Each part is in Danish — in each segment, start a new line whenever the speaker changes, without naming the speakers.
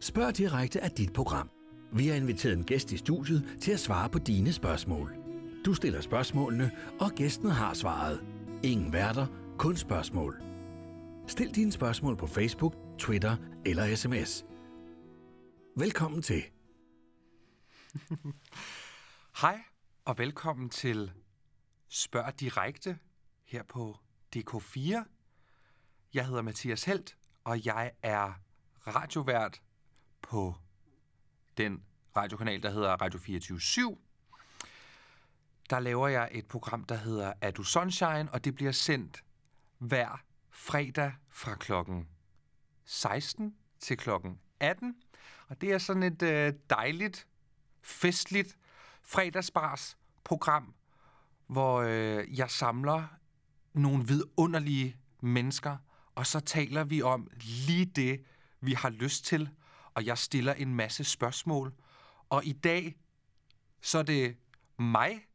Spørg direkte af dit program. Vi har inviteret en gæst i studiet til at svare på dine spørgsmål. Du stiller spørgsmålene, og gæsten har svaret. Ingen værter, kun spørgsmål. Stil dine spørgsmål på Facebook, Twitter eller sms. Velkommen til. Hej og velkommen til Spørg Direkte her på DK4. Jeg hedder Mathias Helt, og jeg er radiovært på den radiokanal, der hedder Radio 24 der laver jeg et program, der hedder Er du Sunshine, og det bliver sendt hver fredag fra klokken 16 til klokken 18. Og det er sådan et øh, dejligt, festligt fredagsbars program, hvor øh, jeg samler nogle vidunderlige mennesker, og så taler vi om lige det, vi har lyst til, og jeg stiller en masse spørgsmål. Og i dag, så er det mig,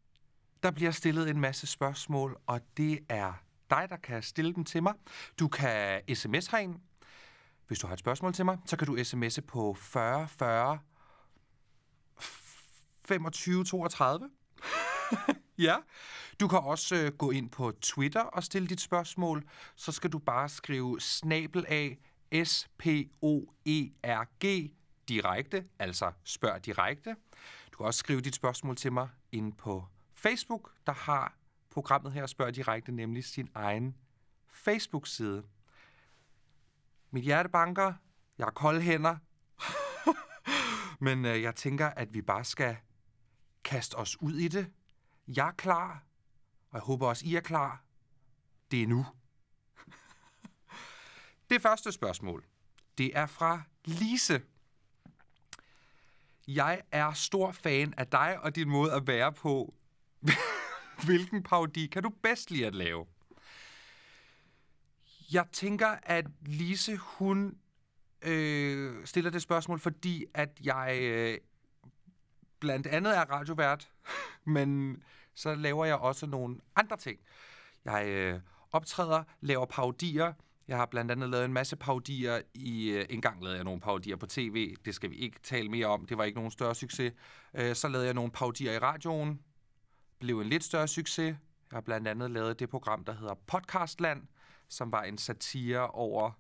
der bliver stillet en masse spørgsmål, og det er dig, der kan stille dem til mig. Du kan sms herind. Hvis du har et spørgsmål til mig, så kan du sms'e på 40 40 25 32. ja. Du kan også øh, gå ind på Twitter og stille dit spørgsmål. Så skal du bare skrive snabel af S P O E R G direkte, altså spørg direkte. Du kan også skrive dit spørgsmål til mig ind på Facebook, der har programmet her Spørg Direkte, nemlig sin egen Facebook-side. Mit hjerte banker, jeg har kolde hænder, men øh, jeg tænker, at vi bare skal kaste os ud i det. Jeg er klar, og jeg håber også, I er klar. Det er nu. Det første spørgsmål, det er fra Lise. Jeg er stor fan af dig og din måde at være på. Hvilken parodi kan du bedst lide at lave? Jeg tænker, at Lise, hun øh, stiller det spørgsmål, fordi at jeg øh, blandt andet er radiovært, men så laver jeg også nogle andre ting. Jeg øh, optræder, laver parodier, jeg har blandt andet lavet en masse paudier. I, øh, en gang lavede jeg nogle paudier på tv. Det skal vi ikke tale mere om. Det var ikke nogen større succes. Øh, så lavede jeg nogle paudier i radioen. Blev en lidt større succes. Jeg har blandt andet lavet det program, der hedder Podcastland, som var en satire over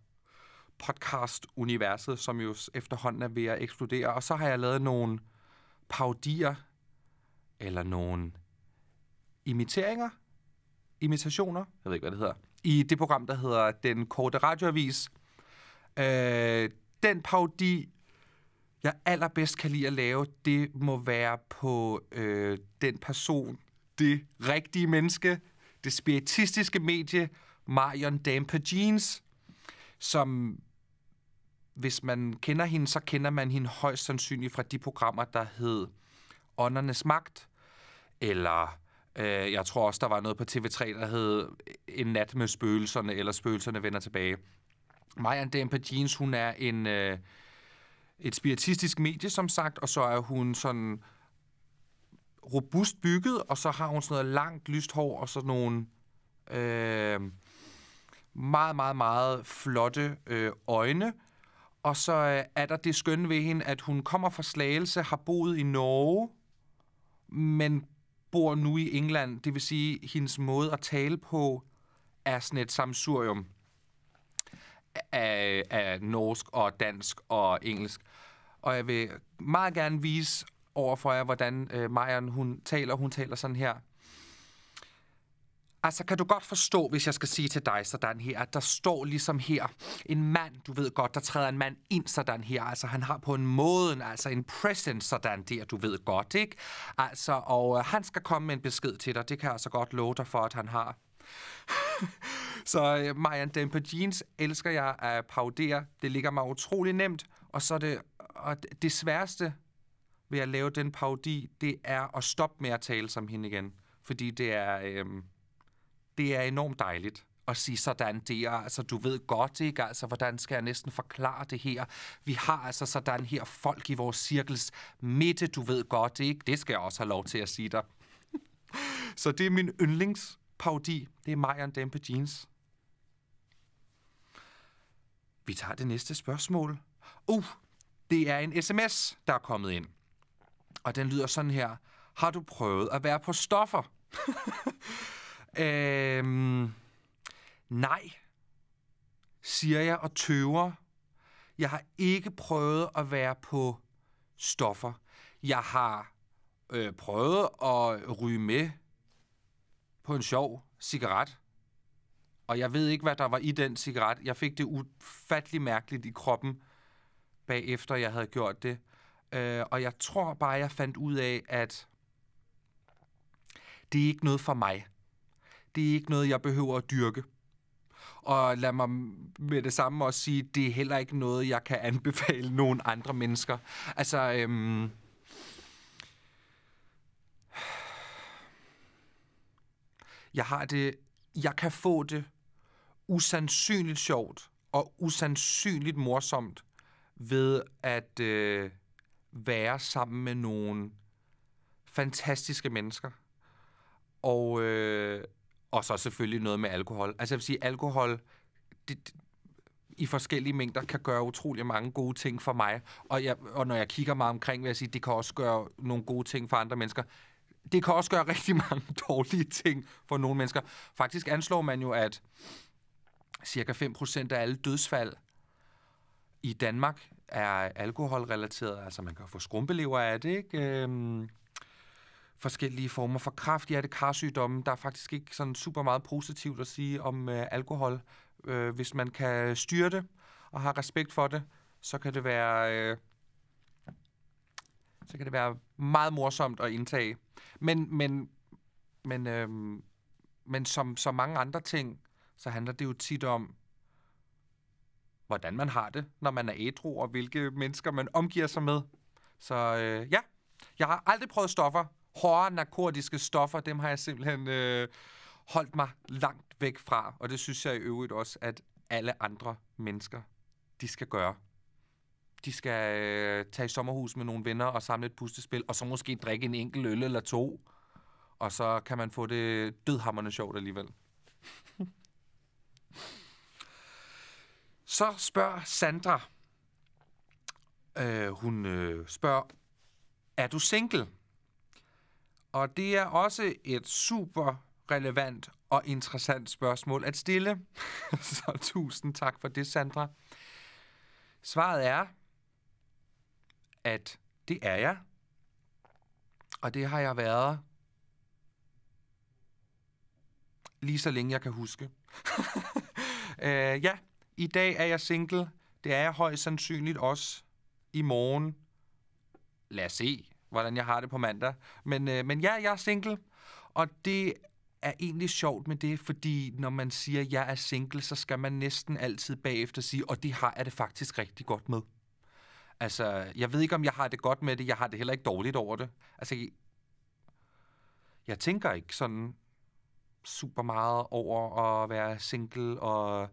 podcast-universet, som jo efterhånden er ved at eksplodere. Og så har jeg lavet nogle paudier, eller nogle imiteringer, imitationer, jeg ved ikke, hvad det hedder, i det program, der hedder Den Korte Radioavis. Øh, den parodi, jeg allerbedst kan lide at lave, det må være på øh, den person, det rigtige menneske, det spiritistiske medie, Marion Damper Jeans, som hvis man kender hende, så kender man hende højst sandsynligt fra de programmer, der hed Åndernes Magt, eller Øh, jeg tror også, der var noget på TV3, der hed En nat med spøgelserne, eller Spøgelserne vender tilbage. Marianne Damper Jeans, hun er en, øh, et spiritistisk medie, som sagt, og så er hun sådan robust bygget, og så har hun sådan noget langt, lyst hår, og sådan nogle øh, meget, meget, meget flotte øh, øjne. Og så øh, er der det skønne ved hende, at hun kommer fra Slagelse, har boet i Norge, men bor nu i England, det vil sige, hendes måde at tale på er sådan et samsurium af, af norsk og dansk og engelsk. Og jeg vil meget gerne vise over for jer, hvordan øh, Marian, hun taler. Hun taler sådan her. Altså, kan du godt forstå, hvis jeg skal sige til dig sådan her, at der står ligesom her en mand, du ved godt, der træder en mand ind sådan her. Altså, han har på en måde, altså en presence sådan der, du ved godt, ikke? Altså, og øh, han skal komme med en besked til dig. Det kan jeg altså godt love dig for, at han har. så øh, Marian Dempe Jeans elsker jeg at paudere. Det ligger mig utrolig nemt. Og så er det, og det sværeste ved at lave den paudi, det er at stoppe med at tale som hende igen. Fordi det er... Øh, det er enormt dejligt at sige sådan der. Altså, du ved godt, ikke? Altså, hvordan skal jeg næsten forklare det her? Vi har altså sådan her folk i vores cirkels midte, du ved godt, ikke? Det skal jeg også have lov til at sige dig. Så det er min yndlingsparodi. Det er Majan Dæmpe Jeans. Vi tager det næste spørgsmål. Uh, det er en sms, der er kommet ind. Og den lyder sådan her. Har du prøvet at være på stoffer? Øhm, nej, siger jeg og tøver. Jeg har ikke prøvet at være på stoffer. Jeg har øh, prøvet at ryge med på en sjov cigaret. Og jeg ved ikke, hvad der var i den cigaret. Jeg fik det ufattelig mærkeligt i kroppen, bagefter jeg havde gjort det. Øh, og jeg tror bare, jeg fandt ud af, at det er ikke noget for mig det er ikke noget, jeg behøver at dyrke. Og lad mig med det samme også sige, det er heller ikke noget, jeg kan anbefale nogen andre mennesker. Altså, øhm, jeg har det, jeg kan få det usandsynligt sjovt og usandsynligt morsomt ved at øh, være sammen med nogle fantastiske mennesker. Og øh, og så selvfølgelig noget med alkohol. Altså jeg vil sige, alkohol det, det, i forskellige mængder kan gøre utrolig mange gode ting for mig. Og, jeg, og når jeg kigger meget omkring, vil jeg sige, det kan også gøre nogle gode ting for andre mennesker. Det kan også gøre rigtig mange dårlige ting for nogle mennesker. Faktisk anslår man jo, at cirka 5% af alle dødsfald i Danmark er alkoholrelateret. Altså man kan få skrumpelever af det, ikke? Øhm forskellige former for kraft, hjertekarsygdomme. Der er faktisk ikke sådan super meget positivt at sige om øh, alkohol. Øh, hvis man kan styre det og har respekt for det, så kan det være... Øh, så kan det være meget morsomt at indtage. Men, men, men, øh, men som som mange andre ting, så handler det jo tit om, hvordan man har det, når man er ædru, og hvilke mennesker man omgiver sig med. Så øh, ja, jeg har aldrig prøvet stoffer, hårde narkotiske stoffer, dem har jeg simpelthen øh, holdt mig langt væk fra. Og det synes jeg i øvrigt også, at alle andre mennesker, de skal gøre. De skal øh, tage i sommerhus med nogle venner og samle et pustespil, og så måske drikke en enkelt øl eller to. Og så kan man få det dødhammerne sjovt alligevel. Så spørger Sandra, øh, hun øh, spørger, er du single? Og det er også et super relevant og interessant spørgsmål at stille. Så tusind tak for det, Sandra. Svaret er, at det er jeg. Og det har jeg været lige så længe jeg kan huske. øh, ja, i dag er jeg single. Det er jeg højst sandsynligt også i morgen. Lad os se hvordan jeg har det på mandag. Men, øh, men ja, jeg er single, og det er egentlig sjovt med det, fordi når man siger, at jeg er single, så skal man næsten altid bagefter sige, og det har jeg det faktisk rigtig godt med. Altså, jeg ved ikke, om jeg har det godt med det. Jeg har det heller ikke dårligt over det. Altså, jeg tænker ikke sådan super meget over at være single og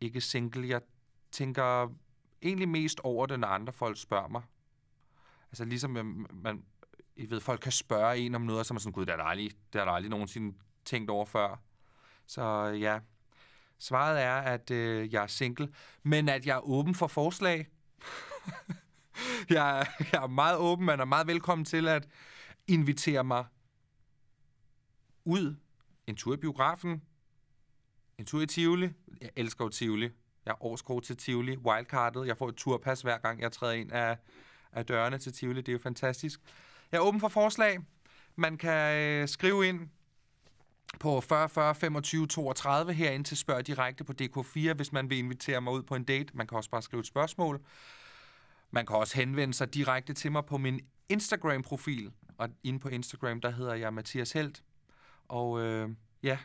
ikke single. Jeg tænker egentlig mest over det, når andre folk spørger mig. Altså ligesom øh, man, jeg ved, folk kan spørge en om noget, og så er sådan, gud, det er der aldrig, det er der aldrig nogensinde tænkt over før. Så øh, ja, svaret er, at øh, jeg er single, men at jeg er åben for forslag. jeg, er, jeg er meget åben, man er meget velkommen til at invitere mig ud en tur i biografen, en tur i Tivoli. Jeg elsker jo Tivoli. Jeg er årskort til Tivoli, wildcardet. Jeg får et turpas hver gang, jeg træder ind af af dørene til Tivoli. Det er jo fantastisk. Jeg er åben for forslag. Man kan øh, skrive ind på 40 40 25 32 herinde til Spørg Direkte på DK4, hvis man vil invitere mig ud på en date. Man kan også bare skrive et spørgsmål. Man kan også henvende sig direkte til mig på min Instagram-profil. Og inde på Instagram, der hedder jeg Mathias Helt. Og øh, ja,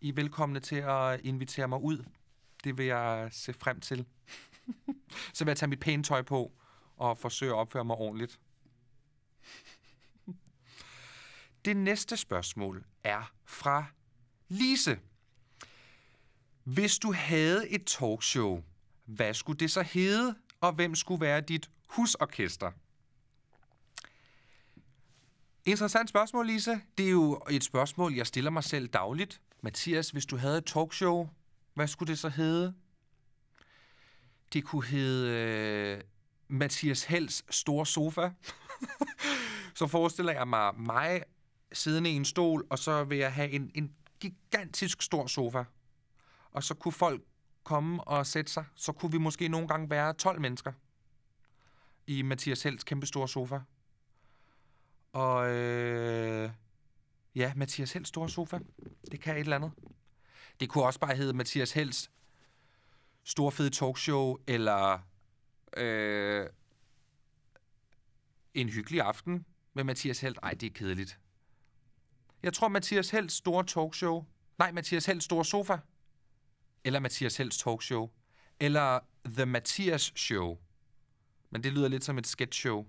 I er velkomne til at invitere mig ud. Det vil jeg se frem til. Så vil jeg tage mit pæne tøj på og forsøge at opføre mig ordentligt. Det næste spørgsmål er fra Lise. Hvis du havde et talkshow, hvad skulle det så hedde, og hvem skulle være dit husorkester? Interessant spørgsmål, Lise. Det er jo et spørgsmål, jeg stiller mig selv dagligt. Mathias, hvis du havde et talkshow, hvad skulle det så hedde? Det kunne hedde øh, Mathias Hels store sofa, så forestiller jeg mig mig siddende i en stol, og så vil jeg have en, en gigantisk stor sofa. Og så kunne folk komme og sætte sig. Så kunne vi måske nogle gange være 12 mennesker i Mathias Hels kæmpe store sofa. Og øh, ja, Mathias Hels store sofa. Det kan et eller andet. Det kunne også bare hedde Mathias Hels store fede talkshow, eller øh, en hyggelig aften med Mathias Helt. Ej, det er kedeligt. Jeg tror, Mathias Helds store talkshow... Nej, Mathias Helds store sofa. Eller Mathias Helds talkshow. Eller The Mathias Show. Men det lyder lidt som et sketch show.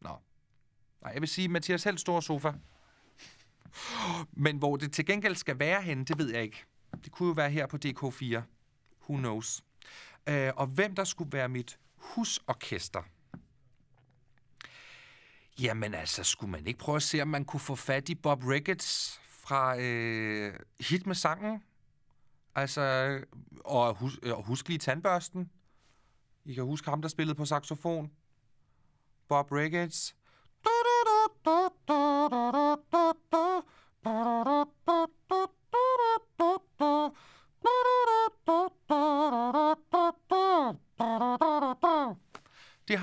Nå. Nej, jeg vil sige Mathias Helds store sofa. Men hvor det til gengæld skal være henne, det ved jeg ikke. Det kunne jo være her på DK4. Who knows? øh, og hvem der skulle være mit husorkester. Jamen altså, skulle man ikke prøve at se, om man kunne få fat i Bob Ricketts fra øh, Hit med sangen? Altså, øh, og, hus, øh, og husk lige tandbørsten. I kan huske ham, der spillede på saxofon. Bob Ricketts. Du, du, du, du, du.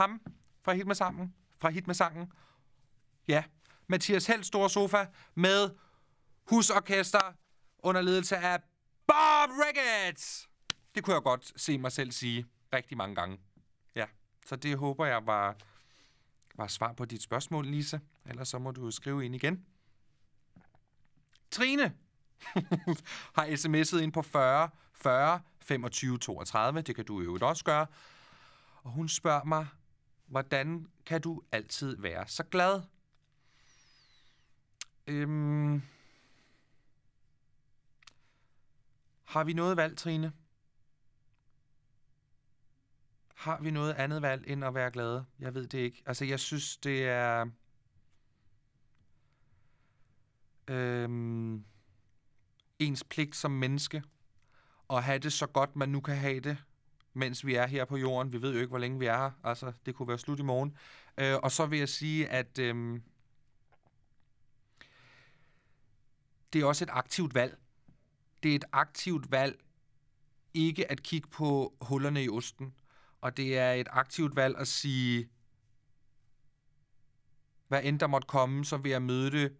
ham fra Hit med Sangen. Fra Hit med Sangen. Ja, Mathias Held Store Sofa med husorkester under ledelse af Bob Ricketts. Det kunne jeg godt se mig selv sige rigtig mange gange. Ja, så det håber jeg var, var svar på dit spørgsmål, Lise. Ellers så må du skrive ind igen. Trine har sms'et ind på 40 40 25 32. Det kan du jo også gøre. Og hun spørger mig, Hvordan kan du altid være så glad? Øhm, har vi noget valg, Trine? Har vi noget andet valg end at være glade? Jeg ved det ikke. Altså, jeg synes, det er... Øhm, ens pligt som menneske at have det så godt, man nu kan have det, mens vi er her på jorden. Vi ved jo ikke, hvor længe vi er her. Altså, det kunne være slut i morgen. Øh, og så vil jeg sige, at øh, det er også et aktivt valg. Det er et aktivt valg ikke at kigge på hullerne i osten. Og det er et aktivt valg at sige, hvad end der måtte komme, så vil jeg møde det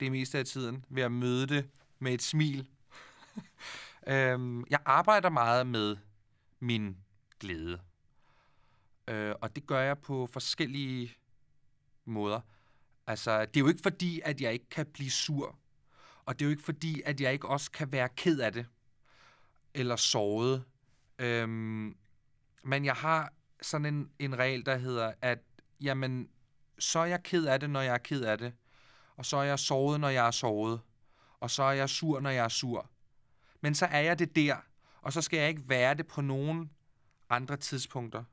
det meste af tiden. ved at møde det med et smil. øhm, jeg arbejder meget med min glæde. Øh, og det gør jeg på forskellige måder. Altså, det er jo ikke fordi, at jeg ikke kan blive sur. Og det er jo ikke fordi, at jeg ikke også kan være ked af det. Eller såret. Øhm, men jeg har sådan en, en regel, der hedder, at jamen, så er jeg ked af det, når jeg er ked af det. Og så er jeg såret, når jeg er såret. Og så er jeg sur, når jeg er sur. Men så er jeg det der, og så skal jeg ikke være det på nogen andre tidspunkter.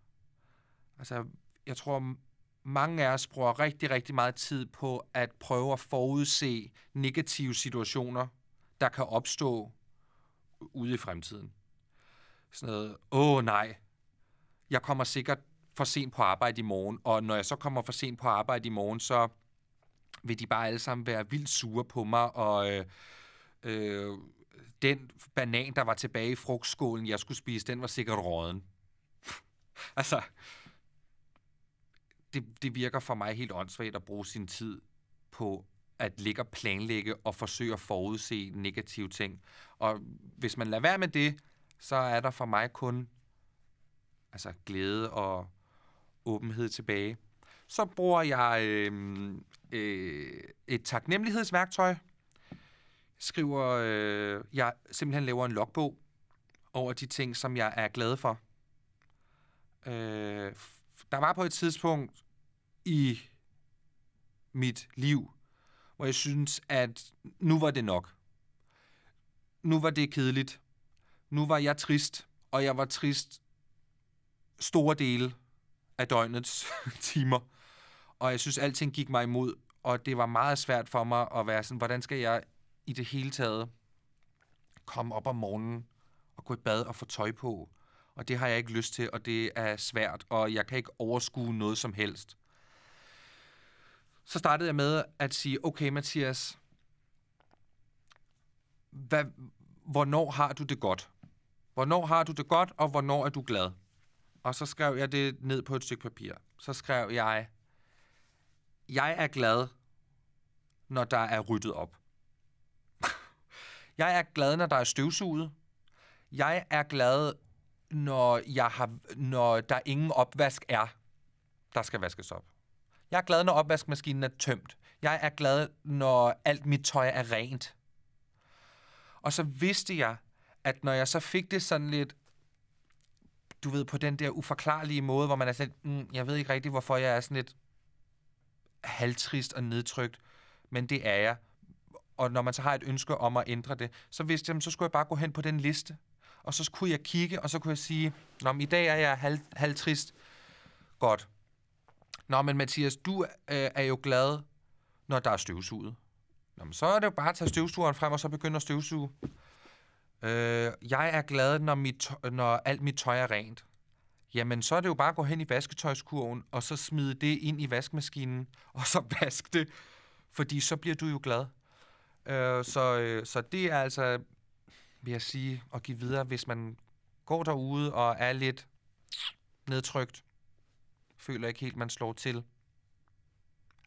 Altså, jeg tror, mange af os bruger rigtig, rigtig meget tid på at prøve at forudse negative situationer, der kan opstå ude i fremtiden. Sådan noget, åh nej, jeg kommer sikkert for sent på arbejde i morgen, og når jeg så kommer for sent på arbejde i morgen, så vil de bare alle sammen være vildt sure på mig, og øh, øh, den banan, der var tilbage i frugtskålen, jeg skulle spise, den var sikkert råden. altså, det, det virker for mig helt åndssvagt at bruge sin tid på at ligge og planlægge og forsøge at forudse negative ting. Og hvis man lader være med det, så er der for mig kun altså glæde og åbenhed tilbage. Så bruger jeg øh, øh, et taknemmelighedsværktøj, skriver, øh, jeg simpelthen laver en logbog over de ting, som jeg er glad for. Øh, der var på et tidspunkt i mit liv, hvor jeg synes, at nu var det nok. Nu var det kedeligt. Nu var jeg trist, og jeg var trist store dele af døgnets timer. Og jeg synes, alting gik mig imod, og det var meget svært for mig at være sådan, hvordan skal jeg i det hele taget komme op om morgenen og gå i bad og få tøj på. Og det har jeg ikke lyst til, og det er svært, og jeg kan ikke overskue noget som helst. Så startede jeg med at sige, okay Mathias, hvad, hvornår har du det godt? Hvornår har du det godt, og hvornår er du glad? Og så skrev jeg det ned på et stykke papir. Så skrev jeg, jeg er glad, når der er ryddet op. Jeg er glad, når der er støvsuget. Jeg er glad, når, jeg har, når der ingen opvask er, der skal vaskes op. Jeg er glad, når opvaskemaskinen er tømt. Jeg er glad, når alt mit tøj er rent. Og så vidste jeg, at når jeg så fik det sådan lidt, du ved, på den der uforklarlige måde, hvor man er sådan, mm, jeg ved ikke rigtigt, hvorfor jeg er sådan lidt halvtrist og nedtrykt, men det er jeg og når man så har et ønske om at ændre det, så vidste jeg, så skulle jeg bare gå hen på den liste, og så kunne jeg kigge, og så kunne jeg sige, Nå, men i dag er jeg halv, halv trist. Godt. Nå, men Mathias, du øh, er jo glad, når der er støvsuget. Nå, men så er det jo bare at tage støvsugeren frem, og så begynde at støvsuge. Øh, jeg er glad, når, mit, når alt mit tøj er rent. Jamen, så er det jo bare at gå hen i vasketøjskurven, og så smide det ind i vaskemaskinen, og så vaske det, fordi så bliver du jo glad. Øh, så, øh, så det er altså, vil jeg sige, at give videre, hvis man går derude og er lidt nedtrykt, føler ikke helt, man slår til.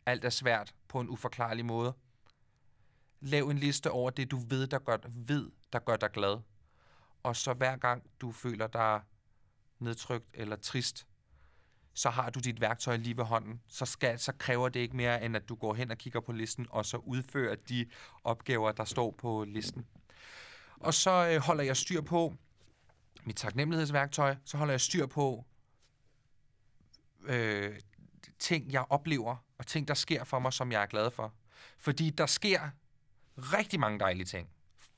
Alt er svært på en uforklarlig måde. Lav en liste over det, du ved, der gør, ved, der gør dig glad. Og så hver gang du føler dig nedtrykt eller trist, så har du dit værktøj lige ved hånden. Så, skal, så kræver det ikke mere, end at du går hen og kigger på listen, og så udfører de opgaver, der står på listen. Og så øh, holder jeg styr på mit taknemmelighedsværktøj, så holder jeg styr på øh, ting, jeg oplever, og ting, der sker for mig, som jeg er glad for. Fordi der sker rigtig mange dejlige ting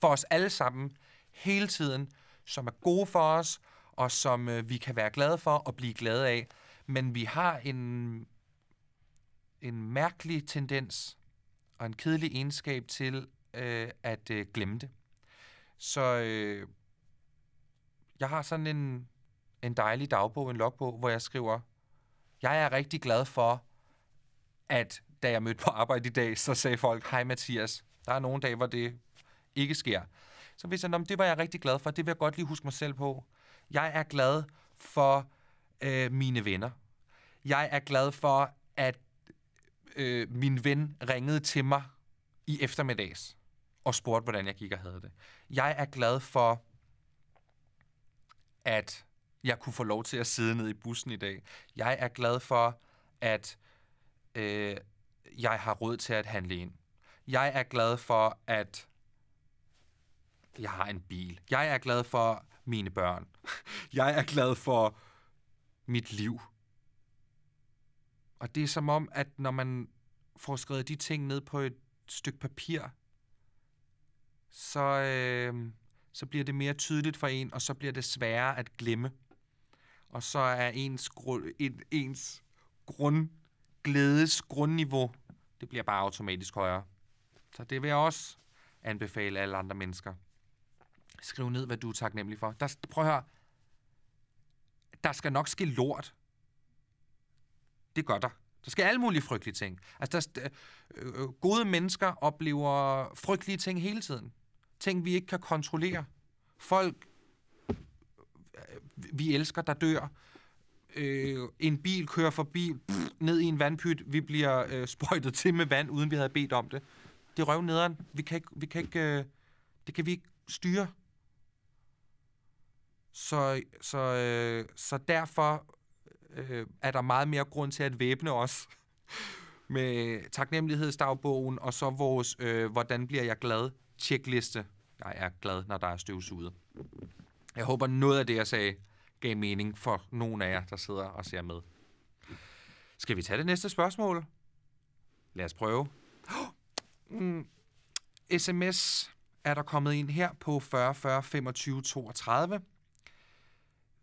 for os alle sammen hele tiden, som er gode for os, og som øh, vi kan være glade for og blive glade af. Men vi har en, en mærkelig tendens og en kedelig egenskab til øh, at øh, glemme det. Så øh, jeg har sådan en, en dejlig dagbog, en logbog, hvor jeg skriver, jeg er rigtig glad for, at da jeg mødte på arbejde i dag, så sagde folk, hej Mathias, der er nogle dage, hvor det ikke sker. Så hvis jeg, det var jeg rigtig glad for, det vil jeg godt lige huske mig selv på. Jeg er glad for øh, mine venner. Jeg er glad for, at øh, min ven ringede til mig i eftermiddags og spurgte, hvordan jeg gik og havde det. Jeg er glad for, at jeg kunne få lov til at sidde ned i bussen i dag. Jeg er glad for, at øh, jeg har råd til at handle ind. Jeg er glad for, at jeg har en bil. Jeg er glad for mine børn. Jeg er glad for mit liv. Og det er som om, at når man får skrevet de ting ned på et stykke papir, så, øh, så bliver det mere tydeligt for en, og så bliver det sværere at glemme. Og så er ens, gru- et, ens grund, glædes grundniveau, det bliver bare automatisk højere. Så det vil jeg også anbefale alle andre mennesker. Skriv ned, hvad du er taknemmelig for. Der, prøv at høre, der skal nok ske lort. Det gør der. Der skal alle mulige frygtelige ting. Altså, der, øh, øh, gode mennesker oplever frygtelige ting hele tiden. Ting, vi ikke kan kontrollere. Folk, øh, vi elsker, der dør. Øh, en bil kører forbi, pff, ned i en vandpyt. Vi bliver øh, sprøjtet til med vand, uden vi havde bedt om det. Det er røvnederen. Vi kan ikke, vi kan ikke, øh, det kan vi ikke styre. Så, så, øh, så derfor øh, er der meget mere grund til at væbne os med taknemmelighedsdagbogen, og så vores, øh, hvordan bliver jeg glad, tjekliste. Jeg er glad, når der er støvsuget. Jeg håber, noget af det, jeg sagde, gav mening for nogen af jer, der sidder og ser med. Skal vi tage det næste spørgsmål? Lad os prøve. Oh! Mm. sms er der kommet ind her på 40 40 25 32.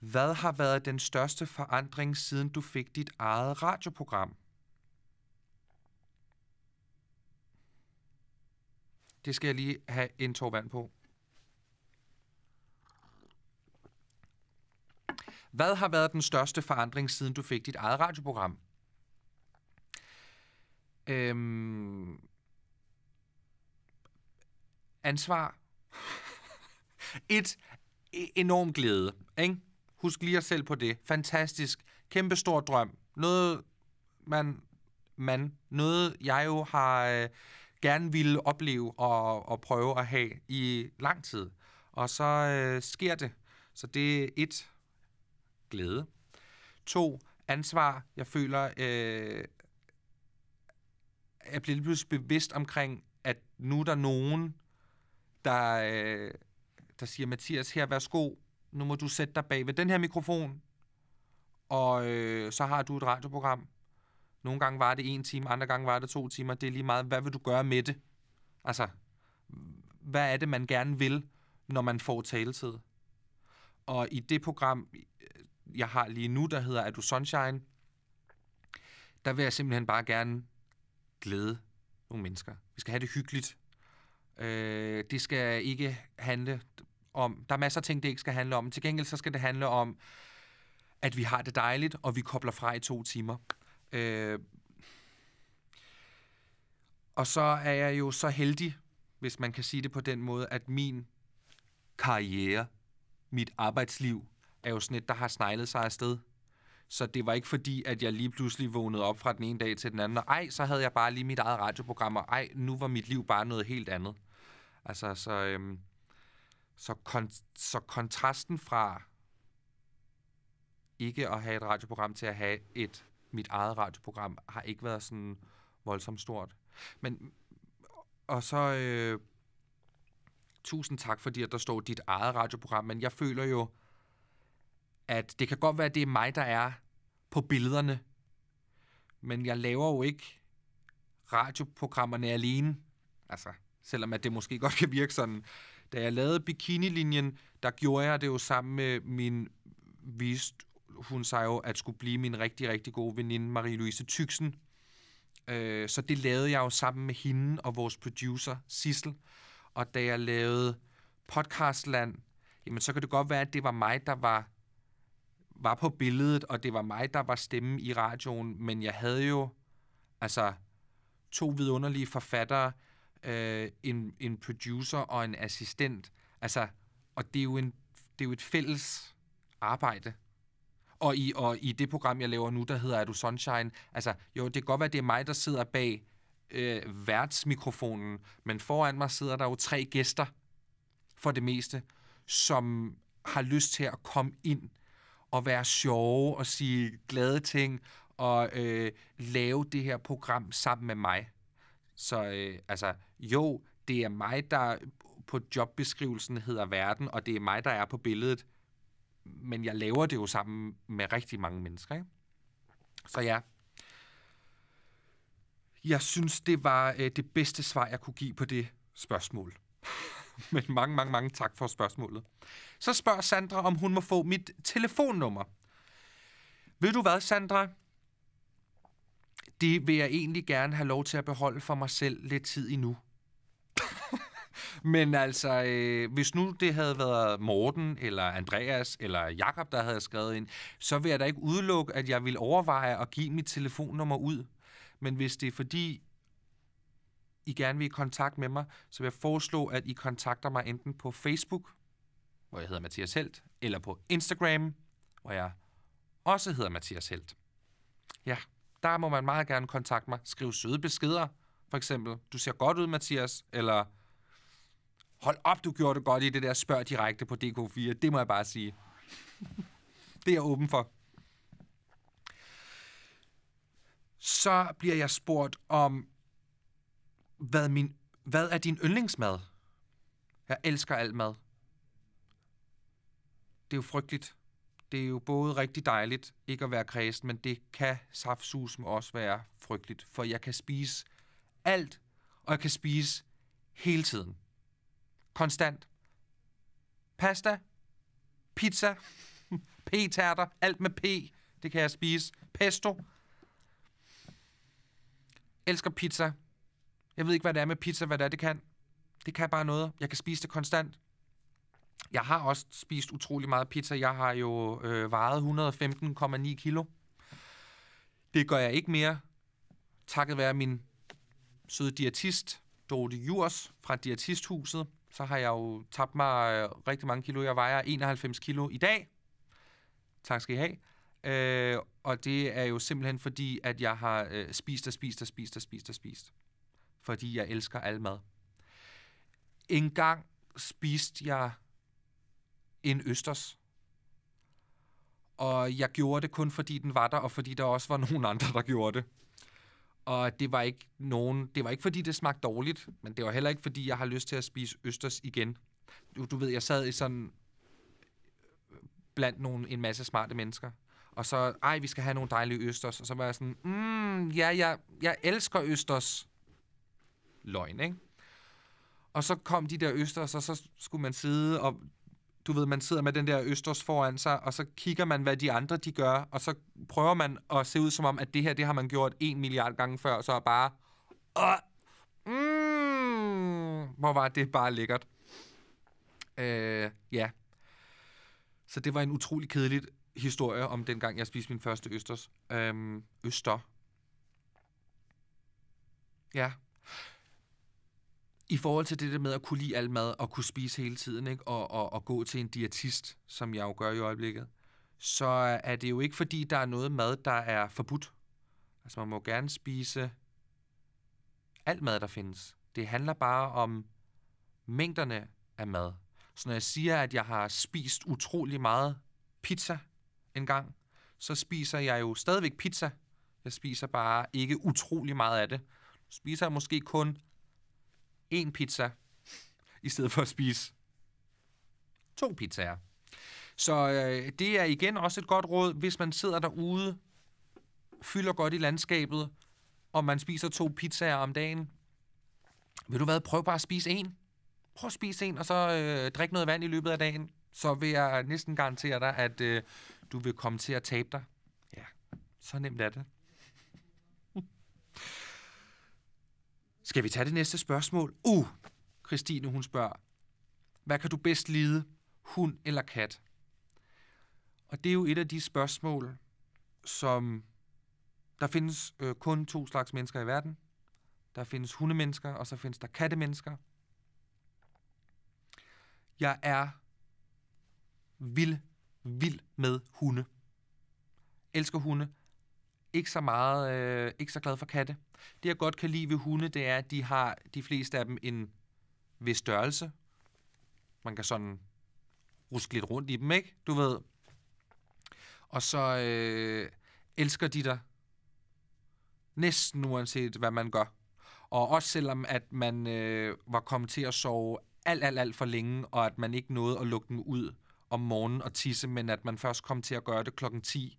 Hvad har været den største forandring, siden du fik dit eget radioprogram? Det skal jeg lige have en tår vand på. Hvad har været den største forandring, siden du fik dit eget radioprogram? Øhm, ansvar. Et e-, enorm glæde, ikke? Husk lige jer selv på det. Fantastisk. Kæmpe stor drøm. Noget, man, man, noget jeg jo har øh, gerne ville opleve og, og prøve at have i lang tid. Og så øh, sker det. Så det er et, glæde. To, ansvar. Jeg føler, øh, jeg bliver pludselig bevidst omkring, at nu er der nogen, der, øh, der siger, Mathias, her, værsgo, nu må du sætte dig bag ved den her mikrofon, og øh, så har du et radioprogram. Nogle gange var det en time, andre gange var det to timer. Det er lige meget, hvad vil du gøre med det? Altså, hvad er det, man gerne vil, når man får taletid? Og i det program, jeg har lige nu, der hedder Er du Sunshine, der vil jeg simpelthen bare gerne glæde nogle mennesker. Vi skal have det hyggeligt. Øh, det skal ikke handle om, der er masser af ting, det ikke skal handle om. Til gengæld så skal det handle om, at vi har det dejligt, og vi kobler fra i to timer. Øh, og så er jeg jo så heldig, hvis man kan sige det på den måde, at min karriere, mit arbejdsliv, er jo sådan et, der har sneglet sig afsted. Så det var ikke fordi, at jeg lige pludselig vågnede op fra den ene dag til den anden, og ej, så havde jeg bare lige mit eget radioprogram, og ej, nu var mit liv bare noget helt andet. Altså, så, øhm, så, kon- så kontrasten fra ikke at have et radioprogram til at have et mit eget radioprogram har ikke været sådan voldsomt stort. Men og så øh, tusind tak fordi at der står dit eget radioprogram, men jeg føler jo at det kan godt være at det er mig der er på billederne, men jeg laver jo ikke radioprogrammerne alene. Altså selvom at det måske godt kan virke sådan. Da jeg lavede bikinilinjen, der gjorde jeg det jo sammen med min vist, hun sagde jo, at skulle blive min rigtig, rigtig gode veninde, Marie-Louise Tyksen. Øh, så det lavede jeg jo sammen med hende og vores producer, Sissel. Og da jeg lavede Podcastland, jamen så kan det godt være, at det var mig, der var, var på billedet, og det var mig, der var stemmen i radioen, men jeg havde jo altså to vidunderlige forfattere, øh, en, en producer og en assistent. Altså, og det er jo, en, det er jo et fælles arbejde. Og i, og i det program, jeg laver nu, der hedder Er du Sunshine, altså jo, det kan godt være, det er mig, der sidder bag øh, værtsmikrofonen, men foran mig sidder der jo tre gæster, for det meste, som har lyst til at komme ind og være sjove og sige glade ting og øh, lave det her program sammen med mig. Så øh, altså, jo, det er mig, der på jobbeskrivelsen hedder verden, og det er mig, der er på billedet, men jeg laver det jo sammen med rigtig mange mennesker. Ikke? Så ja, jeg synes, det var øh, det bedste svar, jeg kunne give på det spørgsmål. men mange, mange, mange tak for spørgsmålet. Så spørger Sandra, om hun må få mit telefonnummer. Ved du hvad, Sandra? det vil jeg egentlig gerne have lov til at beholde for mig selv lidt tid endnu. Men altså, øh, hvis nu det havde været Morten, eller Andreas, eller Jakob der havde skrevet ind, så vil jeg da ikke udelukke, at jeg vil overveje at give mit telefonnummer ud. Men hvis det er fordi, I gerne vil i kontakt med mig, så vil jeg foreslå, at I kontakter mig enten på Facebook, hvor jeg hedder Mathias Helt, eller på Instagram, hvor jeg også hedder Mathias Helt. Ja der må man meget gerne kontakte mig. Skriv søde beskeder, for eksempel. Du ser godt ud, Mathias, eller hold op, du gjorde det godt i det der spørg direkte på DK4. Det må jeg bare sige. Det er jeg åben for. Så bliver jeg spurgt om, hvad, min, hvad er din yndlingsmad? Jeg elsker al mad. Det er jo frygteligt det er jo både rigtig dejligt ikke at være kredsen, men det kan saftsusen også være frygteligt, for jeg kan spise alt, og jeg kan spise hele tiden. Konstant. Pasta, pizza, p-tærter, alt med p, det kan jeg spise. Pesto. Elsker pizza. Jeg ved ikke, hvad det er med pizza, hvad det er, det kan. Det kan bare noget. Jeg kan spise det konstant. Jeg har også spist utrolig meget pizza. Jeg har jo øh, vejet 115,9 kilo. Det gør jeg ikke mere, takket være min søde diætist, Dorte Jurs fra Diætisthuset. Så har jeg jo tabt mig øh, rigtig mange kilo. Jeg vejer 91 kilo i dag. Tak skal I have. Øh, og det er jo simpelthen fordi, at jeg har øh, spist og spist og spist og spist og spist. Fordi jeg elsker al mad. En gang spiste jeg en østers. Og jeg gjorde det kun fordi den var der, og fordi der også var nogen andre, der gjorde det. Og det var ikke nogen, det var ikke fordi det smagte dårligt, men det var heller ikke fordi jeg har lyst til at spise østers igen. Du, du ved, jeg sad i sådan øh, blandt nogle, en masse smarte mennesker. Og så, ej, vi skal have nogle dejlige østers. Og så var jeg sådan, mm, ja, jeg, jeg elsker østers. Løgn, ikke? Og så kom de der østers, og så skulle man sidde, og du ved, man sidder med den der østers foran sig, og så kigger man, hvad de andre de gør, og så prøver man at se ud som om, at det her, det har man gjort en milliard gange før, og så er bare, åh, mm, hvor var det bare lækkert. Øh, ja. Så det var en utrolig kedelig historie om dengang, jeg spiste min første østers. Øh, øster. Ja i forhold til det der med at kunne lide al mad og kunne spise hele tiden, ikke? Og, og, og gå til en diætist, som jeg jo gør i øjeblikket, så er det jo ikke, fordi der er noget mad, der er forbudt. Altså man må gerne spise alt mad, der findes. Det handler bare om mængderne af mad. Så når jeg siger, at jeg har spist utrolig meget pizza en gang, så spiser jeg jo stadigvæk pizza. Jeg spiser bare ikke utrolig meget af det. spiser jeg måske kun en pizza, i stedet for at spise to pizzaer. Så øh, det er igen også et godt råd, hvis man sidder derude, fylder godt i landskabet, og man spiser to pizzaer om dagen. Vil du hvad, prøv bare at spise en. Prøv at spise en, og så øh, drik noget vand i løbet af dagen. Så vil jeg næsten garantere dig, at øh, du vil komme til at tabe dig. Ja, så nemt er det. Skal vi tage det næste spørgsmål? Uh, Christine hun spørger, hvad kan du bedst lide, hund eller kat? Og det er jo et af de spørgsmål, som der findes øh, kun to slags mennesker i verden. Der findes hundemennesker, og så findes der kattemennesker. Jeg er vild, vild med hunde. Elsker hunde, ikke så meget, øh, ikke så glad for katte. Det, jeg godt kan lide ved hunde, det er, at de har de fleste af dem en vis størrelse. Man kan sådan ruske lidt rundt i dem, ikke? Du ved. Og så øh, elsker de dig næsten uanset, hvad man gør. Og også selvom, at man øh, var kommet til at sove alt, alt, alt for længe, og at man ikke nåede at lukke dem ud om morgenen og tisse, men at man først kom til at gøre det klokken 10,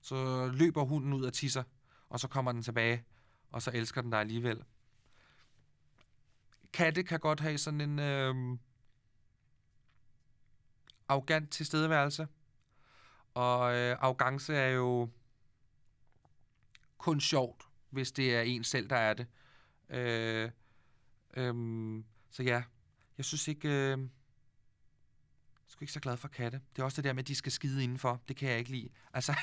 så løber hunden ud og tisser, og så kommer den tilbage, og så elsker den dig alligevel. Katte kan godt have sådan en øh, arrogant tilstedeværelse, og øh, arrogance er jo kun sjovt, hvis det er en selv, der er det. Øh, øh, så ja, jeg synes ikke... Øh, sgu ikke så glad for katte. Det er også det der med, at de skal skide indenfor. Det kan jeg ikke lide. Altså,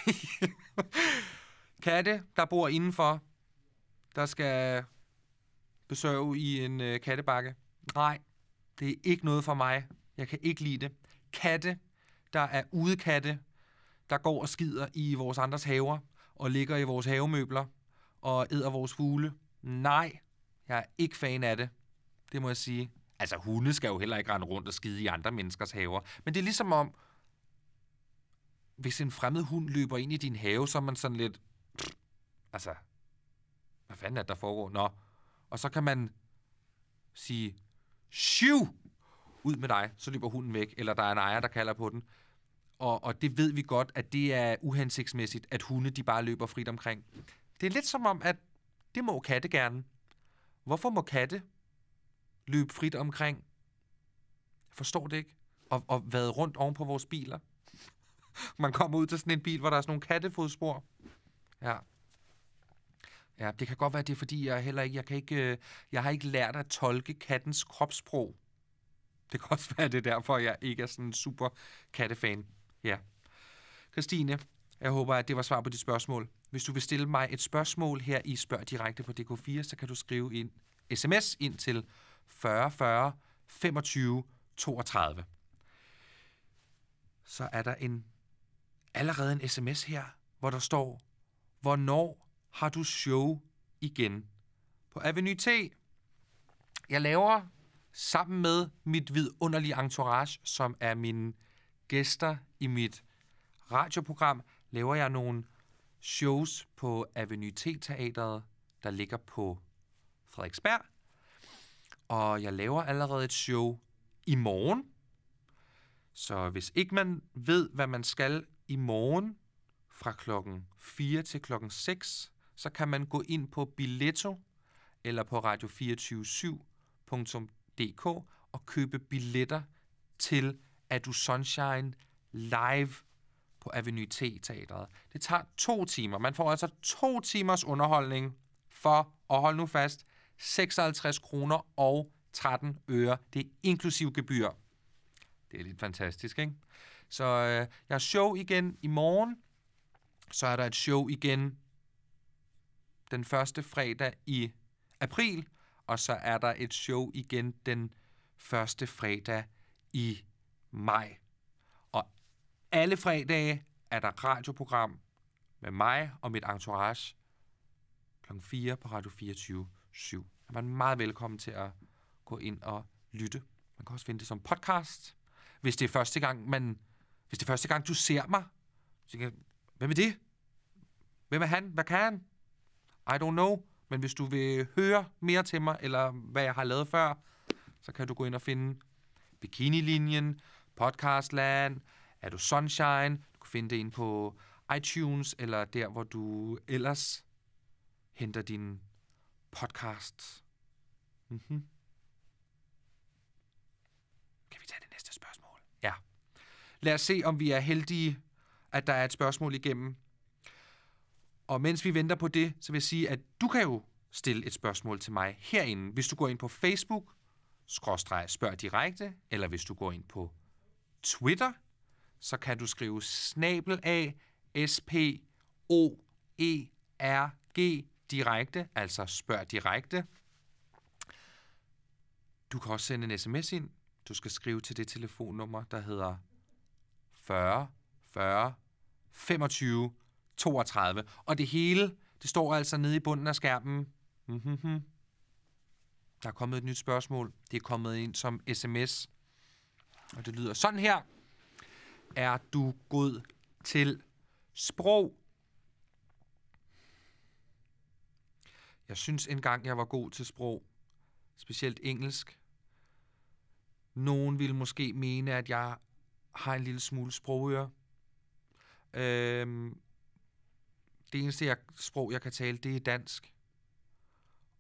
katte, der bor indenfor, der skal besøge i en øh, kattebakke. Nej, det er ikke noget for mig. Jeg kan ikke lide det. Katte, der er katte, der går og skider i vores andres haver, og ligger i vores havemøbler, og æder vores fugle. Nej, jeg er ikke fan af det. Det må jeg sige. Altså, hunde skal jo heller ikke rende rundt og skide i andre menneskers haver. Men det er ligesom om, hvis en fremmed hund løber ind i din have, så er man sådan lidt... altså, hvad fanden er det, der foregår? Nå. Og så kan man sige, shiv, ud med dig, så løber hunden væk, eller der er en ejer, der kalder på den. Og, og det ved vi godt, at det er uhensigtsmæssigt, at hunde de bare løber frit omkring. Det er lidt som om, at det må katte gerne. Hvorfor må katte løbe frit omkring. Jeg forstår det ikke. Og, og været rundt oven på vores biler. Man kommer ud til sådan en bil, hvor der er sådan nogle kattefodspor. Ja. Ja, det kan godt være, det er fordi, jeg heller ikke, jeg, kan ikke, øh, jeg har ikke lært at tolke kattens kropssprog. Det kan også være, det er derfor, jeg ikke er sådan en super kattefan. Ja. Christine, jeg håber, at det var svar på dit spørgsmål. Hvis du vil stille mig et spørgsmål her i Spørg Direkte på DK4, så kan du skrive en sms ind til 40 40 25 32. Så er der en allerede en sms her, hvor der står, hvornår har du show igen på Avenue T? Jeg laver sammen med mit vidunderlige entourage, som er mine gæster i mit radioprogram, laver jeg nogle shows på Avenue T-teateret, der ligger på Frederiksberg og jeg laver allerede et show i morgen. Så hvis ikke man ved, hvad man skal i morgen fra klokken 4 til klokken 6, så kan man gå ind på Billetto eller på radio247.dk og købe billetter til du Sunshine live på Avenue T-teatret. Det tager to timer. Man får altså to timers underholdning for, og hold nu fast, 56 kroner og 13 øre. Det er inklusiv gebyr. Det er lidt fantastisk, ikke? Så øh, jeg har show igen i morgen. Så er der et show igen den første fredag i april. Og så er der et show igen den første fredag i maj. Og alle fredage er der radioprogram med mig og mit entourage kl. 4 på Radio 24. 7. Man er meget velkommen til at gå ind og lytte. Man kan også finde det som podcast. Hvis det er første gang, man, hvis det er første gang du ser mig, så tænker jeg, hvem er det? Hvem er han? Hvad kan han? I don't know. Men hvis du vil høre mere til mig, eller hvad jeg har lavet før, så kan du gå ind og finde Bikinilinjen, Podcastland, Er du Sunshine? Du kan finde det ind på iTunes, eller der, hvor du ellers henter din podcasts. Mm-hmm. Kan vi tage det næste spørgsmål? Ja. Lad os se, om vi er heldige, at der er et spørgsmål igennem. Og mens vi venter på det, så vil jeg sige, at du kan jo stille et spørgsmål til mig herinde, hvis du går ind på Facebook, skråstreg spørg direkte, eller hvis du går ind på Twitter, så kan du skrive snabel af S-P-O-E-R-G direkte, altså spørg direkte. Du kan også sende en sms ind. Du skal skrive til det telefonnummer, der hedder 40 40 25 32. Og det hele, det står altså nede i bunden af skærmen. Mm-hmm. Der er kommet et nyt spørgsmål. Det er kommet ind som sms. Og det lyder sådan her. Er du god til sprog? Jeg synes engang, jeg var god til sprog, specielt engelsk. Nogen ville måske mene, at jeg har en lille smule sprogøre. Øhm, det eneste jeg, sprog, jeg kan tale, det er dansk.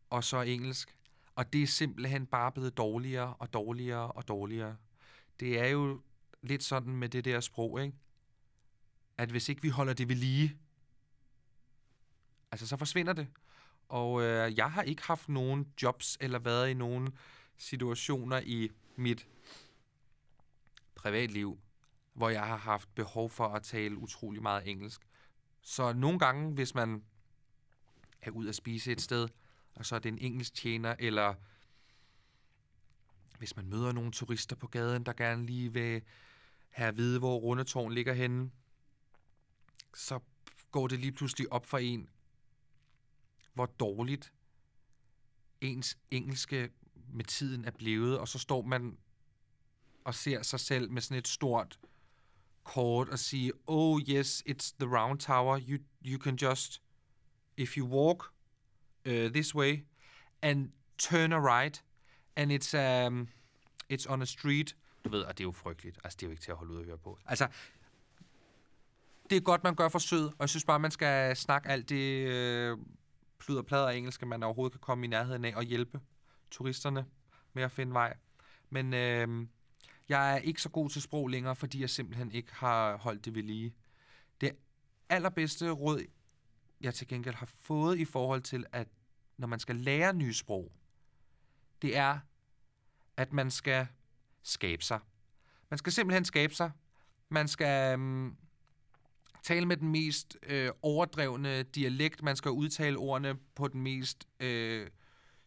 Og så engelsk. Og det er simpelthen bare blevet dårligere og dårligere og dårligere. Det er jo lidt sådan med det der sprog, ikke? At hvis ikke vi holder det ved lige, altså så forsvinder det. Og øh, jeg har ikke haft nogen jobs eller været i nogen situationer i mit privatliv, hvor jeg har haft behov for at tale utrolig meget engelsk. Så nogle gange, hvis man er ud at spise et sted, og så er det en engelsk tjener, eller hvis man møder nogle turister på gaden, der gerne lige vil have at vide, hvor Rundetårn ligger henne, så går det lige pludselig op for en, hvor dårligt ens engelske med tiden er blevet, og så står man og ser sig selv med sådan et stort kort og sige, oh yes, it's the round tower, you, you can just, if you walk uh, this way, and turn a right, and it's, um, it's on a street. Du ved, og det er jo frygteligt. Altså, det er jo ikke til at holde ud og høre på. Altså, det er godt, man gør forsøget, og jeg synes bare, man skal snakke alt det... Øh pludderplader af engelsk, at man overhovedet kan komme i nærheden af og hjælpe turisterne med at finde vej. Men øh, jeg er ikke så god til sprog længere, fordi jeg simpelthen ikke har holdt det ved lige. Det allerbedste råd, jeg til gengæld har fået i forhold til, at når man skal lære nye sprog, det er, at man skal skabe sig. Man skal simpelthen skabe sig. Man skal mm, tale med den mest øh, overdrevne dialekt, man skal udtale ordene på den mest øh,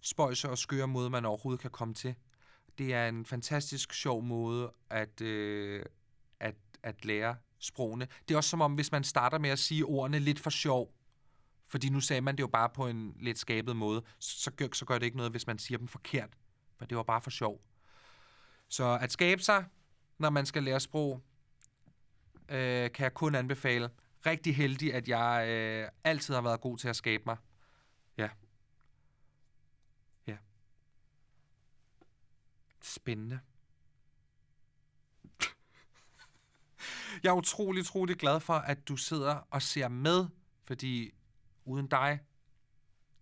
spøjse og skøre måde, man overhovedet kan komme til. Det er en fantastisk sjov måde at, øh, at, at lære sprogene. Det er også som om, hvis man starter med at sige ordene lidt for sjov, fordi nu sagde man det jo bare på en lidt skabet måde, så gør, så gør det ikke noget, hvis man siger dem forkert, for det var bare for sjov. Så at skabe sig, når man skal lære sprog, kan jeg kun anbefale. Rigtig heldig, at jeg øh, altid har været god til at skabe mig. Ja. Ja. Spændende. jeg er utrolig, utrolig glad for, at du sidder og ser med, fordi uden dig,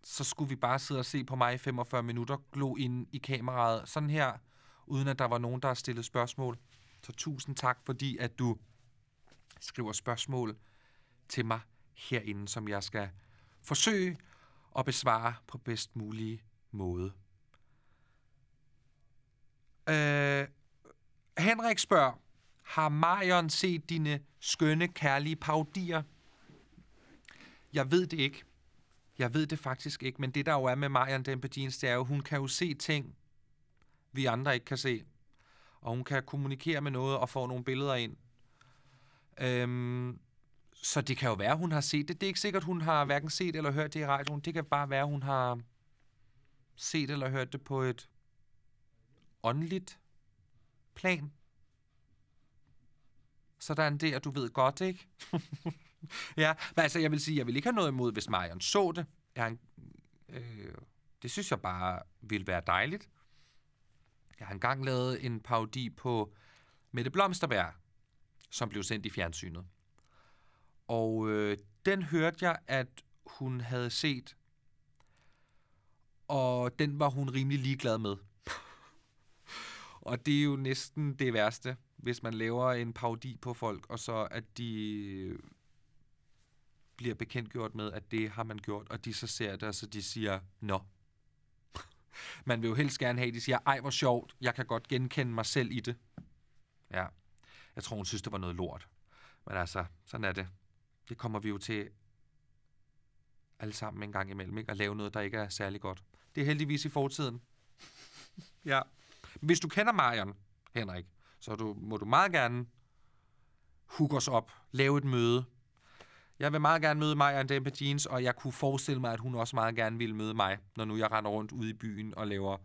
så skulle vi bare sidde og se på mig i 45 minutter, glo ind i kameraet, sådan her, uden at der var nogen, der stillede spørgsmål. Så tusind tak, fordi at du skriver spørgsmål til mig herinde, som jeg skal forsøge at besvare på bedst mulige måde. Øh, Henrik spørger, har Marion set dine skønne, kærlige paudier? Jeg ved det ikke. Jeg ved det faktisk ikke, men det der jo er med Marion Dempedins, det er jo, hun kan jo se ting, vi andre ikke kan se. Og hun kan kommunikere med noget og få nogle billeder ind, Øhm, så det kan jo være, hun har set det. Det er ikke sikkert, hun har hverken set eller hørt det i radioen. Det kan bare være, hun har set eller hørt det på et åndeligt plan. Så der, du ved godt, ikke? ja, men altså, jeg vil sige, jeg vil ikke have noget imod, hvis Marion så det. Jeg, øh, det synes jeg bare ville være dejligt. Jeg har engang lavet en parodi på Mette Blomsterberg, som blev sendt i fjernsynet. Og øh, den hørte jeg, at hun havde set, og den var hun rimelig ligeglad med. og det er jo næsten det værste, hvis man laver en parodi på folk, og så at de øh, bliver bekendtgjort med, at det har man gjort, og de så ser det, og så de siger, nå. Man vil jo helst gerne have, at de siger, ej hvor sjovt, jeg kan godt genkende mig selv i det. Ja. Jeg tror, hun synes, det var noget lort. Men altså, sådan er det. Det kommer vi jo til alle sammen en gang imellem, ikke? At lave noget, der ikke er særlig godt. Det er heldigvis i fortiden. ja. Hvis du kender Marion, Henrik, så du, må du meget gerne hugge os op, lave et møde. Jeg vil meget gerne møde Marion Dempe Jeans, og jeg kunne forestille mig, at hun også meget gerne ville møde mig, når nu jeg render rundt ude i byen og laver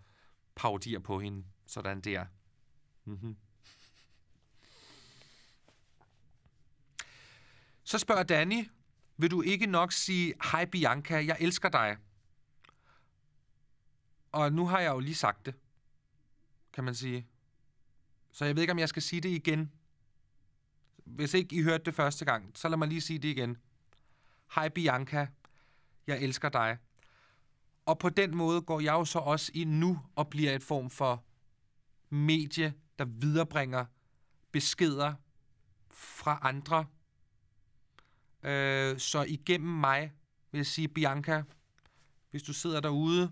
parodier på hende. Sådan der. Mm-hmm. Så spørger Danny, vil du ikke nok sige, hej Bianca, jeg elsker dig? Og nu har jeg jo lige sagt det, kan man sige. Så jeg ved ikke, om jeg skal sige det igen. Hvis ikke I hørte det første gang, så lad mig lige sige det igen. Hej Bianca, jeg elsker dig. Og på den måde går jeg jo så også ind nu og bliver et form for medie, der viderebringer beskeder fra andre Øh, så igennem mig vil jeg sige, Bianca, hvis du sidder derude,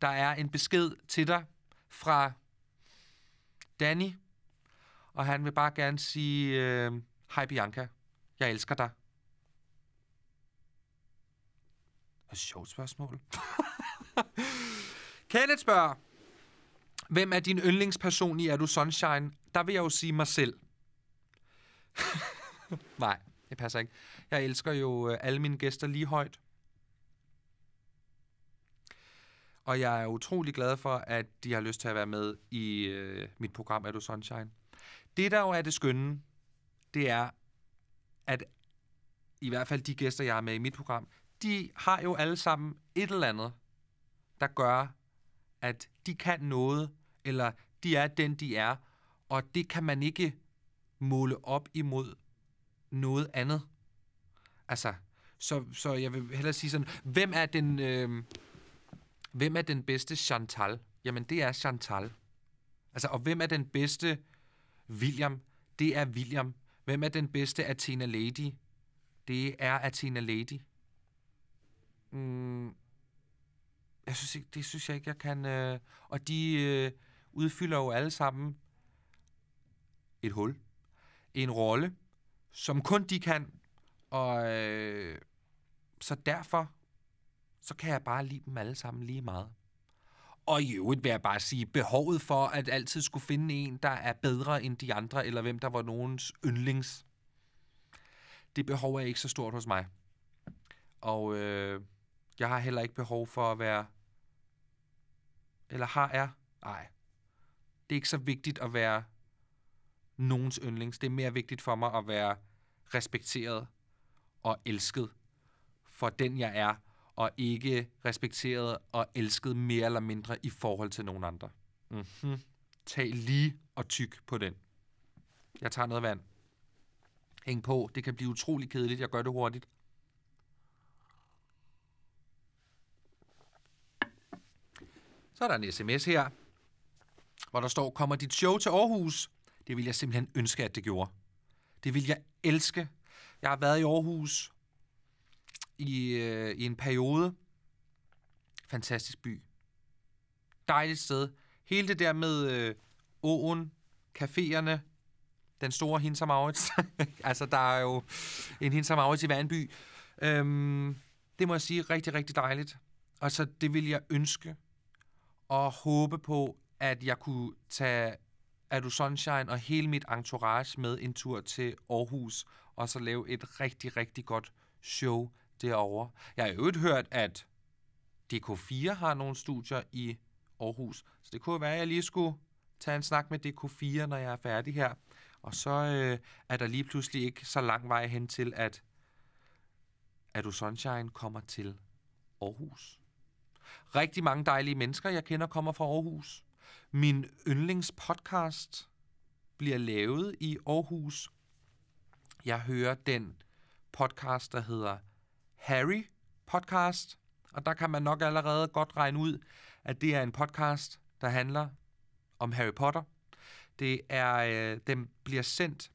der er en besked til dig fra Danny, og han vil bare gerne sige, øh, hej Bianca, jeg elsker dig. et sjovt spørgsmål. Kenneth spørger, hvem er din yndlingsperson i Er du Sunshine? Der vil jeg jo sige mig selv. Nej, det passer ikke. Jeg elsker jo øh, alle mine gæster lige højt. Og jeg er utrolig glad for, at de har lyst til at være med i øh, mit program Er du Sunshine. Det, der jo er det skønne, det er, at i hvert fald de gæster, jeg har med i mit program, de har jo alle sammen et eller andet, der gør, at de kan noget, eller de er den, de er, og det kan man ikke måle op imod noget andet. Altså, så, så jeg vil hellere sige sådan, hvem er den, øh, hvem er den bedste Chantal? Jamen, det er Chantal. Altså, og hvem er den bedste William? Det er William. Hvem er den bedste Athena Lady? Det er Athena Lady. Mm, jeg synes ikke, det synes jeg ikke, jeg kan... Øh, og de øh, udfylder jo alle sammen et hul. En rolle, som kun de kan, og øh, så derfor, så kan jeg bare lide dem alle sammen lige meget. Og i øvrigt vil jeg bare sige, behovet for at altid skulle finde en, der er bedre end de andre, eller hvem der var nogens yndlings, det behov er ikke så stort hos mig. Og øh, jeg har heller ikke behov for at være, eller har jeg? Nej. Det er ikke så vigtigt at være nogens yndlings. Det er mere vigtigt for mig at være respekteret og elsket for den, jeg er, og ikke respekteret og elsket mere eller mindre i forhold til nogen andre. Mm-hmm. Tag lige og tyk på den. Jeg tager noget vand. Hæng på. Det kan blive utrolig kedeligt. Jeg gør det hurtigt. Så er der en sms her, hvor der står, kommer dit show til Aarhus? Det vil jeg simpelthen ønske, at det gjorde. Det vil jeg elske jeg har været i Aarhus i, øh, i en periode. Fantastisk by. Dejligt sted. Hele det der med øh, åen, caféerne, den store Hinsa altså, der er jo en Hinsa i hver en by. Øhm, det må jeg sige, rigtig, rigtig dejligt. Og så det vil jeg ønske og håbe på, at jeg kunne tage Adu Sunshine og hele mit entourage med en tur til Aarhus og så lave et rigtig, rigtig godt show derovre. Jeg har ikke hørt, at DK4 har nogle studier i Aarhus, så det kunne være, at jeg lige skulle tage en snak med DK4, når jeg er færdig her. Og så øh, er der lige pludselig ikke så lang vej hen til, at at du Sunshine kommer til Aarhus. Rigtig mange dejlige mennesker, jeg kender, kommer fra Aarhus. Min yndlingspodcast bliver lavet i Aarhus. Jeg hører den podcast, der hedder Harry Podcast, og der kan man nok allerede godt regne ud, at det er en podcast, der handler om Harry Potter. Det er, øh, den bliver sendt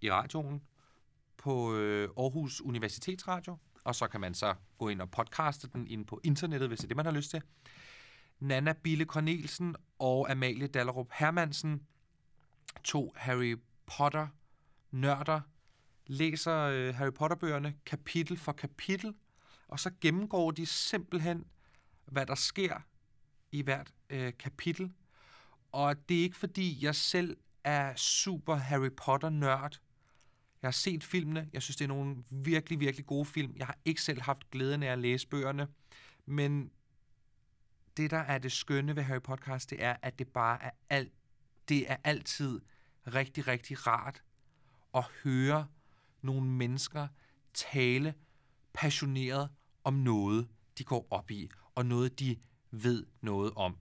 i radioen på øh, Aarhus Universitetsradio, og så kan man så gå ind og podcaste den ind på internettet, hvis det er det, man har lyst til. Nana Bille Cornelsen og Amalie Dallerup Hermansen, to Harry Potter-nørder, læser øh, Harry Potter-bøgerne kapitel for kapitel, og så gennemgår de simpelthen, hvad der sker i hvert øh, kapitel. Og det er ikke fordi, jeg selv er super Harry Potter-nørd. Jeg har set filmene. Jeg synes, det er nogle virkelig, virkelig gode film. Jeg har ikke selv haft glæden af at læse bøgerne. Men det, der er det skønne ved Harry Podcast, det er, at det bare er alt, det er altid rigtig, rigtig rart at høre nogle mennesker tale passioneret om noget, de går op i, og noget, de ved noget om.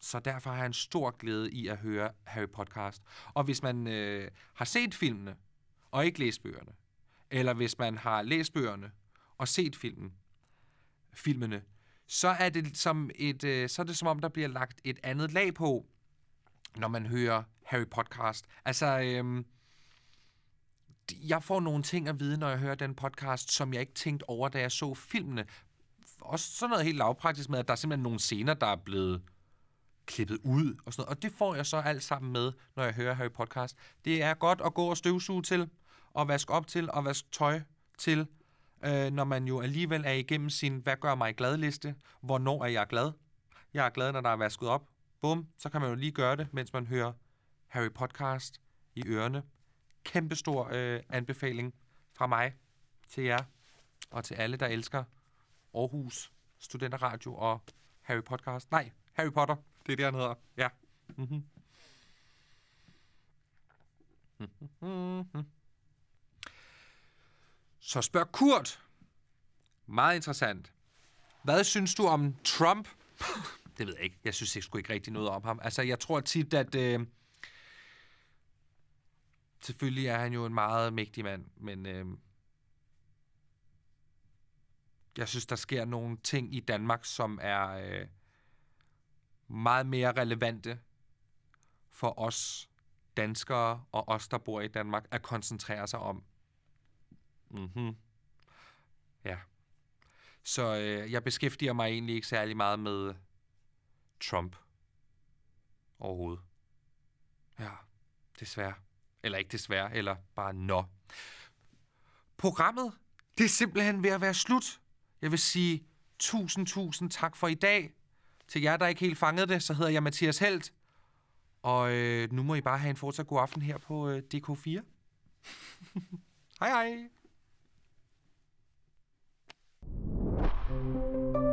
Så derfor har jeg en stor glæde i at høre Harry Podcast. Og hvis man øh, har set filmene, og ikke læst bøgerne, eller hvis man har læst bøgerne og set filmen, filmene, så er det som et, øh, så er det som om der bliver lagt et andet lag på, når man hører Harry podcast. Altså øh, jeg får nogle ting at vide, når jeg hører den podcast, som jeg ikke tænkte over, da jeg så filmene. Også sådan noget helt lavpraktisk med, at der er simpelthen nogle scener, der er blevet klippet ud og sådan noget. Og det får jeg så alt sammen med, når jeg hører i Podcast. Det er godt at gå og støvsuge til, og vaske op til, og vaske tøj til, øh, når man jo alligevel er igennem sin, hvad gør mig glad liste, hvornår er jeg glad. Jeg er glad, når der er vasket op. Bum, så kan man jo lige gøre det, mens man hører Harry Podcast i ørerne kæmpestor øh, anbefaling fra mig til jer og til alle, der elsker Aarhus Studenter Radio og Harry Podcast. Nej, Harry Potter. Det er det, han hedder. Ja. Mm-hmm. Så spørg Kurt. Meget interessant. Hvad synes du om Trump? det ved jeg ikke. Jeg synes ikke sgu ikke rigtig noget om ham. Altså, jeg tror tit, at... Øh, selvfølgelig er han jo en meget mægtig mand, men øh, jeg synes, der sker nogle ting i Danmark, som er øh, meget mere relevante for os danskere og os, der bor i Danmark, at koncentrere sig om. Mm-hmm. Ja. Så øh, jeg beskæftiger mig egentlig ikke særlig meget med Trump overhovedet. Ja, desværre. Eller ikke desværre, eller bare nå. Programmet, det er simpelthen ved at være slut. Jeg vil sige tusind, tusind tak for i dag. Til jer, der ikke helt fangede det, så hedder jeg Mathias Helt. Og øh, nu må I bare have en fortsat god aften her på øh, DK4. hej hej! thank you